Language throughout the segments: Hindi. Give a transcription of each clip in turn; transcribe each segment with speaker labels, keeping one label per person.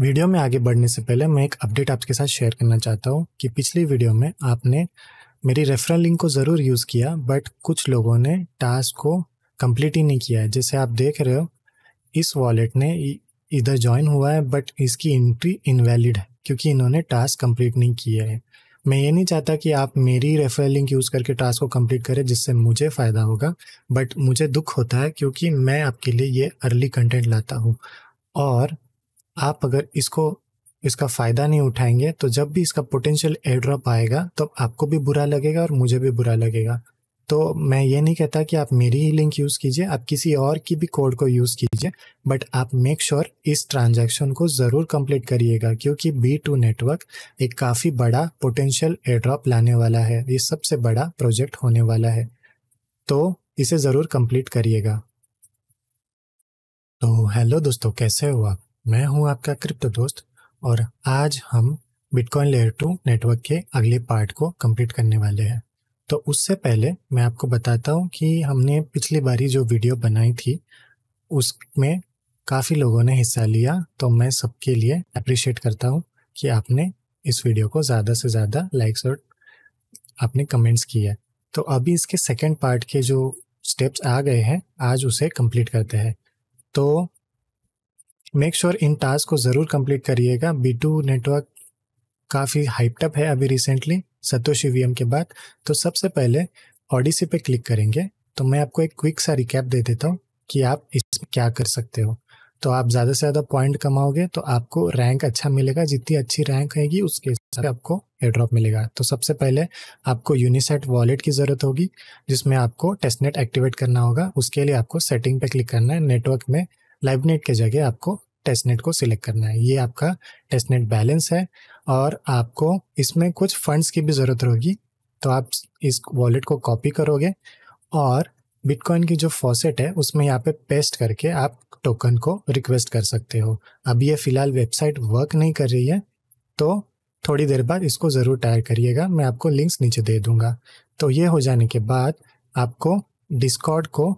Speaker 1: वीडियो में आगे बढ़ने से पहले मैं एक अपडेट आपके साथ शेयर करना चाहता हूँ कि पिछली वीडियो में आपने मेरी रेफरल लिंक को ज़रूर यूज़ किया बट कुछ लोगों ने टास्क को कंप्लीट ही नहीं किया है जैसे आप देख रहे हो इस वॉलेट ने इधर ज्वाइन हुआ है बट इसकी एंट्री इनवैलिड है क्योंकि इन्होंने टास्क कंप्लीट नहीं किया है मैं ये नहीं चाहता कि आप मेरी रेफरल लिंक यूज़ करके टास्क को कंप्लीट करें जिससे मुझे फ़ायदा होगा बट मुझे दुख होता है क्योंकि मैं आपके लिए ये अर्ली कंटेंट लाता हूँ और आप अगर इसको इसका फ़ायदा नहीं उठाएंगे तो जब भी इसका पोटेंशियल एड्रॉप आएगा तो आपको भी बुरा लगेगा और मुझे भी बुरा लगेगा तो मैं ये नहीं कहता कि आप मेरी ही लिंक यूज़ कीजिए आप किसी और की भी कोड को यूज़ कीजिए बट आप मेक श्योर sure इस ट्रांजैक्शन को ज़रूर कंप्लीट करिएगा क्योंकि बी टू नेटवर्क एक काफ़ी बड़ा पोटेंशियल एयरड्रॉप लाने वाला है ये सबसे बड़ा प्रोजेक्ट होने वाला है तो इसे ज़रूर कंप्लीट करिएगा तो हेलो दोस्तों कैसे हो आप मैं हूं आपका क्रिप्टो दोस्त और आज हम बिटकॉइन लेयर टू नेटवर्क के अगले पार्ट को कंप्लीट करने वाले हैं तो उससे पहले मैं आपको बताता हूं कि हमने पिछली बारी जो वीडियो बनाई थी उसमें काफ़ी लोगों ने हिस्सा लिया तो मैं सबके लिए अप्रिशिएट करता हूं कि आपने इस वीडियो को ज़्यादा से ज़्यादा लाइक्स और आपने कमेंट्स किए तो अभी इसके सेकेंड पार्ट के जो स्टेप्स आ गए हैं आज उसे कंप्लीट करते हैं तो मेक श्योर इन टास्क को ज़रूर कंप्लीट करिएगा बी टू नेटवर्क काफ़ी हाइपटअप है अभी रिसेंटली सतोशी वी के बाद तो सबसे पहले ऑडिसी पे क्लिक करेंगे तो मैं आपको एक क्विक सा रिकैप दे देता हूँ कि आप इसमें क्या कर सकते हो तो आप ज़्यादा से ज़्यादा पॉइंट कमाओगे तो आपको रैंक अच्छा मिलेगा जितनी अच्छी रैंक होगी उसके हिसाब से आपको एड्रॉप मिलेगा तो सबसे पहले आपको यूनिसेट वॉलेट की ज़रूरत होगी जिसमें आपको टेस्टनेट एक्टिवेट करना होगा उसके लिए आपको सेटिंग पे क्लिक करना है नेटवर्क में लाइवनेट के जगह आपको टेस्टनेट को सिलेक्ट करना है ये आपका टेस्टनेट बैलेंस है और आपको इसमें कुछ फंड्स की भी ज़रूरत होगी तो आप इस वॉलेट को कॉपी करोगे और बिटकॉइन की जो फॉसेट है उसमें यहाँ पे पेस्ट करके आप टोकन को रिक्वेस्ट कर सकते हो अब ये फ़िलहाल वेबसाइट वर्क नहीं कर रही है तो थोड़ी देर बाद इसको ज़रूर टायर करिएगा मैं आपको लिंक्स नीचे दे दूंगा तो ये हो जाने के बाद आपको डिस्कॉर्ड को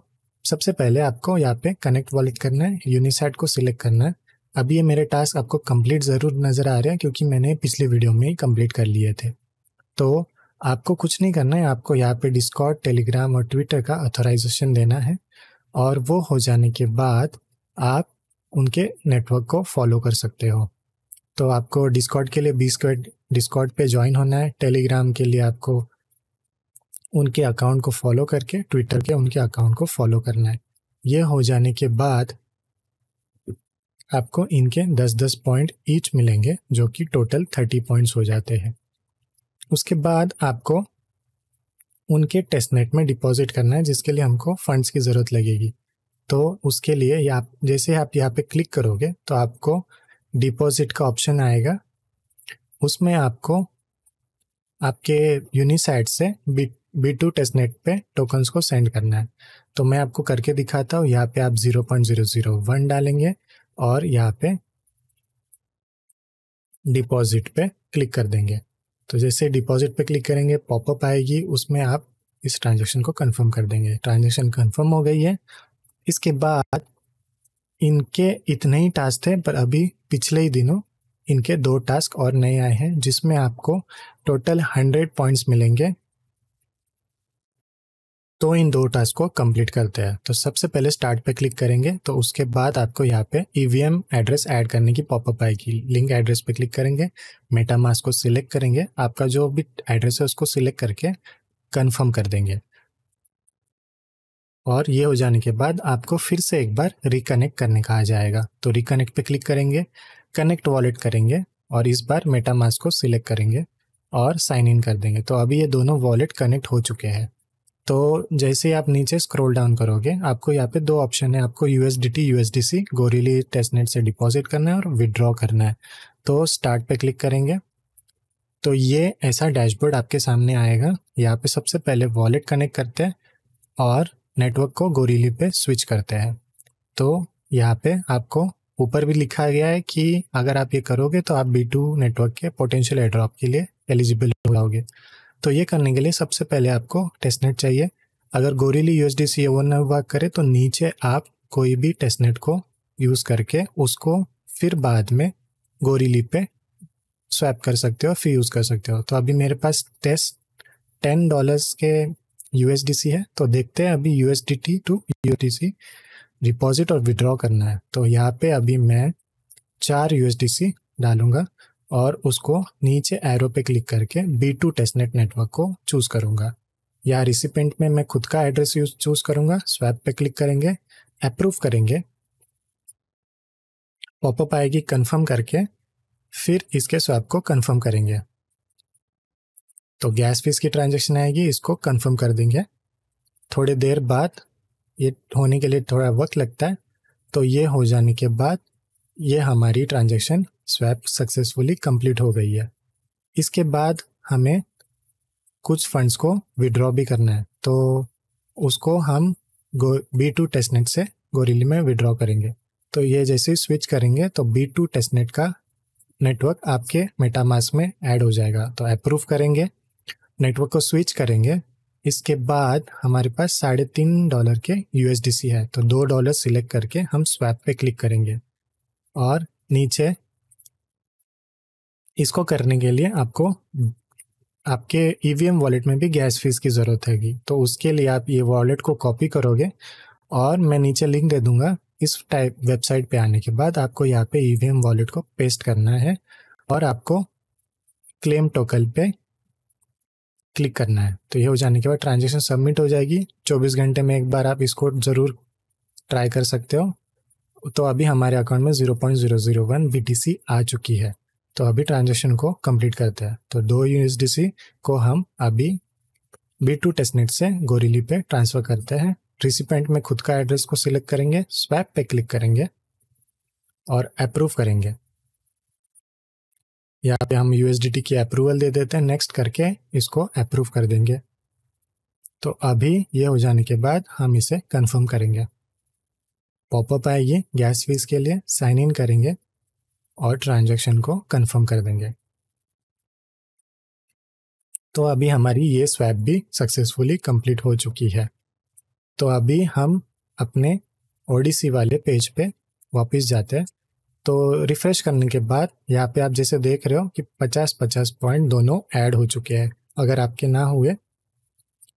Speaker 1: सबसे पहले आपको यहाँ पे कनेक्ट वॉलेट करना है यूनिसेट को सिलेक्ट करना है अभी ये मेरे टास्क आपको कंप्लीट ज़रूर नज़र आ रहे हैं क्योंकि मैंने पिछले वीडियो में ही कंप्लीट कर लिए थे तो आपको कुछ नहीं करना है आपको यहाँ पे डिस्कॉर्ड टेलीग्राम और ट्विटर का अथोराइजेशन देना है और वो हो जाने के बाद आप उनके नेटवर्क को फॉलो कर सकते हो तो आपको डिस्कॉर्ड के लिए बीस स्क्वेड डिस्कॉर्ड पे ज्वाइन होना है टेलीग्राम के लिए आपको उनके अकाउंट को फॉलो करके ट्विटर के उनके अकाउंट को फॉलो करना है ये हो जाने के बाद आपको इनके दस दस पॉइंट ईच मिलेंगे जो कि टोटल थर्टी पॉइंट्स हो जाते हैं उसके बाद आपको उनके टेस्टनेट में डिपॉजिट करना है जिसके लिए हमको फंड्स की ज़रूरत लगेगी तो उसके लिए आप जैसे आप यहाँ पे क्लिक करोगे तो आपको डिपॉजिट का ऑप्शन आएगा उसमें आपको आपके यूनिसाइट से बिट बी टू टेस्टनेट पे टोकन्स को सेंड करना है तो मैं आपको करके दिखाता हूँ यहाँ पे आप zero point zero zero one डालेंगे और यहाँ पे डिपॉजिट पे क्लिक कर देंगे तो जैसे डिपॉजिट पे क्लिक करेंगे पॉपअप आएगी उसमें आप इस ट्रांजेक्शन को कंफर्म कर देंगे ट्रांजेक्शन कंफर्म हो गई है इसके बाद इनके इतने ही टास्क थे पर अभी पिछले ही दिनों इनके दो टास्क और नए आए हैं जिसमें आपको टोटल हंड्रेड पॉइंट्स मिलेंगे तो इन दो टास्क को कंप्लीट करते हैं तो सबसे पहले स्टार्ट पे क्लिक करेंगे तो उसके बाद आपको यहाँ पे ईवीएम एड्रेस ऐड करने की पॉपअप आएगी लिंक एड्रेस पे क्लिक करेंगे मेटा मास्क को सिलेक्ट करेंगे आपका जो भी एड्रेस है उसको सिलेक्ट करके कन्फर्म कर देंगे और ये हो जाने के बाद आपको फिर से एक बार रिकनेक्ट करने का आ जाएगा तो रिकनेक्ट पे क्लिक करेंगे कनेक्ट वॉलेट करेंगे और इस बार मेटा मास्क को सिलेक्ट करेंगे और साइन इन कर देंगे तो अभी ये दोनों वॉलेट कनेक्ट हो चुके हैं तो जैसे ही आप नीचे स्क्रॉल डाउन करोगे आपको यहाँ पे दो ऑप्शन है आपको USDT USDC D T Goerli testnet से डिपॉजिट करना है और विदड्रॉ करना है तो स्टार्ट पे क्लिक करेंगे तो ये ऐसा डैशबोर्ड आपके सामने आएगा यहाँ पे सबसे पहले वॉलेट कनेक्ट करते हैं और नेटवर्क को गोरीली पे स्विच करते हैं तो यहाँ पे आपको ऊपर भी लिखा गया है कि अगर आप ये करोगे तो आप बी टू नेटवर्क के पोटेंशियल एड्रॉप के लिए एलिजिबल हो जाओगे तो ये करने के लिए सबसे पहले आपको टेस्टनेट चाहिए अगर Goerli U S D C O one work करे तो नीचे आप कोई भी टेस्टनेट को यूज़ करके उसको फिर बाद में गोरीली पे स्वैप कर सकते हो फिर यूज़ कर सकते हो तो अभी मेरे पास टेस्ट टेन डॉलर्स के यू है तो देखते हैं अभी U S D T to U T C deposit और विड्रॉ करना है तो यहाँ पे अभी मैं चार यू डालूंगा और उसको नीचे एरो पे क्लिक करके बी टू टेस्टनेट नेटवर्क को चूज़ करूँगा या रिसिपेंट में मैं खुद का एड्रेस यूज चूज़ करूँगा स्वैप पे क्लिक करेंगे अप्रूव करेंगे पॉपअप आएगी कंफर्म करके फिर इसके स्वैप को कंफर्म करेंगे तो गैस फीस की ट्रांजेक्शन आएगी इसको कंफर्म कर देंगे थोड़ी देर बाद ये होने के लिए थोड़ा वक्त लगता है तो ये हो जाने के बाद ये हमारी ट्रांजेक्शन स्वैप सक्सेसफुली कंप्लीट हो गई है इसके बाद हमें कुछ फंड्स को विड्रॉ भी करना है तो उसको हम गो बी टू टेस्टनेट से गोरिली में विड्रॉ करेंगे तो ये जैसे स्विच करेंगे तो बी टू टेस्टनेट का नेटवर्क आपके मेटामास में ऐड हो जाएगा तो अप्रूव करेंगे नेटवर्क को स्विच करेंगे इसके बाद हमारे पास साढ़े तीन डॉलर के यू है तो दो डॉलर सिलेक्ट करके हम स्वैप पे क्लिक करेंगे और नीचे इसको करने के लिए आपको आपके ई e वॉलेट में भी गैस फीस की ज़रूरत हैगी तो उसके लिए आप ये वॉलेट को कॉपी करोगे और मैं नीचे लिंक दे दूंगा इस टाइप वेबसाइट पे आने के बाद आपको यहाँ पे ई e वॉलेट को पेस्ट करना है और आपको क्लेम टोकन पे क्लिक करना है तो ये हो जाने के बाद ट्रांजेक्शन सबमिट हो जाएगी चौबीस घंटे में एक बार आप इसको ज़रूर ट्राई कर सकते हो तो अभी हमारे अकाउंट में टी सी आ चुकी है तो अभी ट्रांजेक्शन को कंप्लीट करते हैं तो दो यूएसडीसी को हम अभी बी टू टेस्टनेट से गोरीली पे ट्रांसफर करते हैं रिसिपेंट में खुद का एड्रेस को सिलेक्ट करेंगे स्वैप पे क्लिक करेंगे और अप्रूव करेंगे यहाँ पे हम यूएसडीटी की अप्रूवल दे देते हैं नेक्स्ट करके इसको अप्रूव कर देंगे तो अभी ये हो जाने के बाद हम इसे कंफर्म करेंगे पॉपअप आएगी गैस फीस के लिए साइन इन करेंगे और ट्रांजैक्शन को कंफर्म कर देंगे तो अभी हमारी ये स्वैप भी सक्सेसफुली कंप्लीट हो चुकी है तो अभी हम अपने ओडीसी वाले पेज पे वापस जाते हैं तो रिफ़्रेश करने के बाद यहाँ पे आप जैसे देख रहे हो कि 50-50 पॉइंट दोनों ऐड हो चुके हैं अगर आपके ना हुए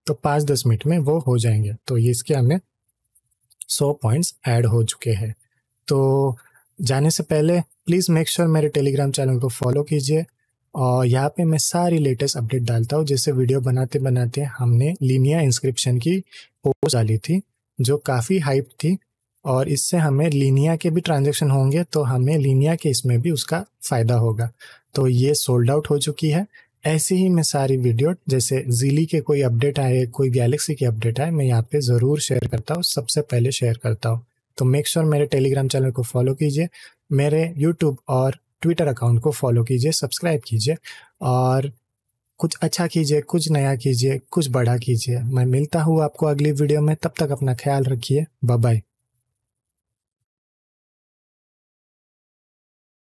Speaker 1: तो पाँच दस मिनट में वो हो जाएंगे तो ये इसके हमें सौ पॉइंट्स ऐड हो चुके हैं तो जाने से पहले प्लीज़ मेक श्योर मेरे टेलीग्राम चैनल को फॉलो कीजिए और यहाँ पे मैं सारी लेटेस्ट अपडेट डालता हूँ जैसे वीडियो बनाते बनाते हमने लीनिया इंस्क्रिप्शन की पोस्ट डाली थी जो काफ़ी हाइप थी और इससे हमें लीनिया के भी ट्रांजेक्शन होंगे तो हमें लीनिया के इसमें भी उसका फ़ायदा होगा तो ये सोल्ड आउट हो चुकी है ऐसे ही मैं सारी वीडियो जैसे जीली के कोई अपडेट आए कोई गैलेक्सी की अपडेट आए मैं यहाँ पे ज़रूर शेयर करता हूँ सबसे पहले शेयर करता हूँ तो मेक श्योर sure मेरे टेलीग्राम चैनल को फॉलो कीजिए मेरे यूट्यूब और ट्विटर अकाउंट को फॉलो कीजिए सब्सक्राइब कीजिए और कुछ अच्छा कीजिए कुछ नया कीजिए कुछ बड़ा कीजिए मैं मिलता हूँ आपको अगली वीडियो में तब तक अपना ख्याल रखिए बाय